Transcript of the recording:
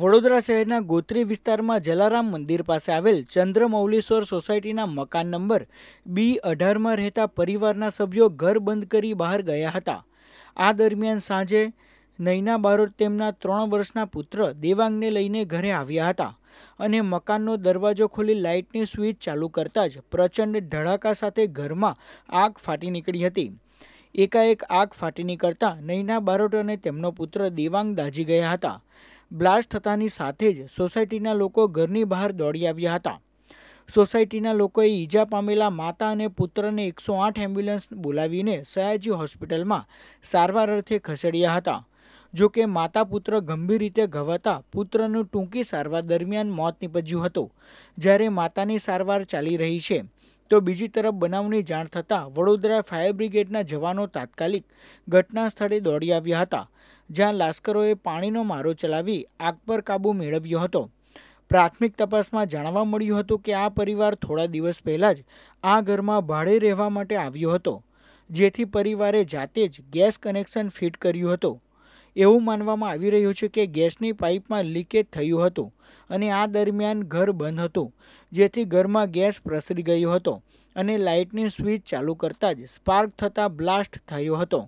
વડોદરા શહેરના ગોત્રી વિસ્તારમાં જલારામ મંદિર પાસે આવેલ ચંદ્રમૌલેશ્વર સોસાયટીના મકાન નંબર બી અઢારમાં રહેતા પરિવારના સભ્યો ઘર બંધ કરી બહાર ગયા હતા આ દરમિયાન સાંજે નૈના બારોટ તેમના ત્રણ વર્ષના પુત્ર દેવાંગને લઈને ઘરે આવ્યા હતા અને મકાનનો દરવાજો ખોલી લાઇટની સ્વિચ ચાલુ કરતાં જ પ્રચંડ ધડાકા સાથે ઘરમાં આગ ફાટી નીકળી હતી એકાએક આગ ફાટી નીકળતા નૈના બારોટ અને તેમનો પુત્ર દેવાંગ દાઝી ગયા હતા બ્લાસ્ટ થતાની સાથે જ સોસાયટીના લોકો ઘરની બહાર દોડી આવ્યા હતા સોસાયટીના લોકોએ ઈજા પામેલા માતા અને પુત્રને એકસો આઠ એમ્બ્યુલન્સ બોલાવીને સયાજી હોસ્પિટલમાં સારવાર અર્થે ખસેડ્યા હતા જો કે માતા પુત્ર ગંભીર રીતે ઘવાતા પુત્રનું ટૂંકી સારવાર દરમિયાન મોત નીપજ્યું હતું જ્યારે માતાની સારવાર ચાલી રહી છે તો બીજી તરફ બનાવની જાણ થતાં વડોદરા ફાયર બ્રિગેડના જવાનો તાત્કાલિક ઘટના સ્થળે દોડી આવ્યા હતા જ્યાં લાશ્કરોએ પાણીનો મારો ચલાવી આગ પર કાબૂ મેળવ્યો હતો પ્રાથમિક તપાસમાં જાણવા મળ્યું હતું કે આ પરિવાર થોડા દિવસ પહેલાં જ આ ઘરમાં ભાડે રહેવા માટે આવ્યો હતો જેથી પરિવારે જાતે જ ગેસ કનેક્શન ફિટ કર્યું હતું એવું માનવામાં આવી રહ્યું છે કે ગેસની પાઇપમાં લીકેજ થયું હતું અને આ દરમિયાન ઘર બંધ હતું જેથી ઘરમાં ગેસ પ્રસરી ગયો હતો અને લાઇટની સ્વિચ ચાલુ કરતાં જ સ્પાર્ક થતાં બ્લાસ્ટ થયો હતો